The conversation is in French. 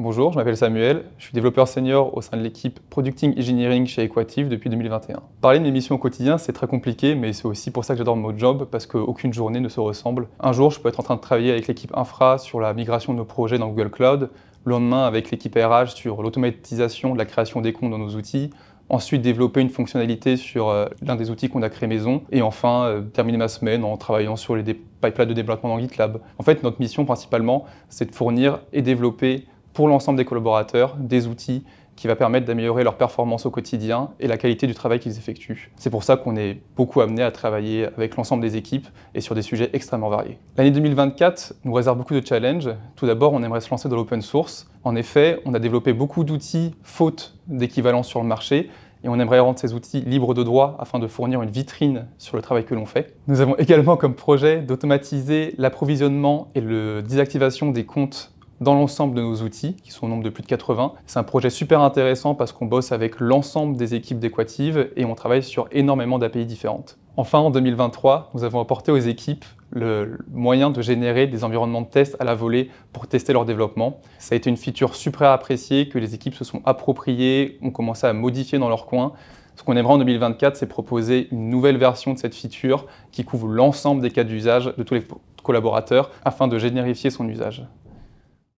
Bonjour, je m'appelle Samuel, je suis développeur senior au sein de l'équipe Producting Engineering chez Equative depuis 2021. Parler de mes missions au quotidien, c'est très compliqué, mais c'est aussi pour ça que j'adore mon job, parce qu'aucune journée ne se ressemble. Un jour, je peux être en train de travailler avec l'équipe infra sur la migration de nos projets dans Google Cloud, le lendemain avec l'équipe RH sur l'automatisation de la création des comptes dans nos outils, ensuite développer une fonctionnalité sur euh, l'un des outils qu'on a créé maison, et enfin euh, terminer ma semaine en travaillant sur les pipelines de développement dans GitLab. En fait, notre mission principalement, c'est de fournir et développer pour l'ensemble des collaborateurs des outils qui va permettre d'améliorer leur performance au quotidien et la qualité du travail qu'ils effectuent. C'est pour ça qu'on est beaucoup amené à travailler avec l'ensemble des équipes et sur des sujets extrêmement variés. L'année 2024 nous réserve beaucoup de challenges. Tout d'abord, on aimerait se lancer dans l'open source. En effet, on a développé beaucoup d'outils faute d'équivalents sur le marché et on aimerait rendre ces outils libres de droit afin de fournir une vitrine sur le travail que l'on fait. Nous avons également comme projet d'automatiser l'approvisionnement et le désactivation des comptes dans l'ensemble de nos outils, qui sont au nombre de plus de 80. C'est un projet super intéressant parce qu'on bosse avec l'ensemble des équipes d'Equative et on travaille sur énormément d'API différentes. Enfin, en 2023, nous avons apporté aux équipes le moyen de générer des environnements de test à la volée pour tester leur développement. Ça a été une feature super appréciée que les équipes se sont appropriées, ont commencé à modifier dans leur coin. Ce qu'on aimerait en 2024, c'est proposer une nouvelle version de cette feature qui couvre l'ensemble des cas d'usage de tous les collaborateurs afin de générifier son usage.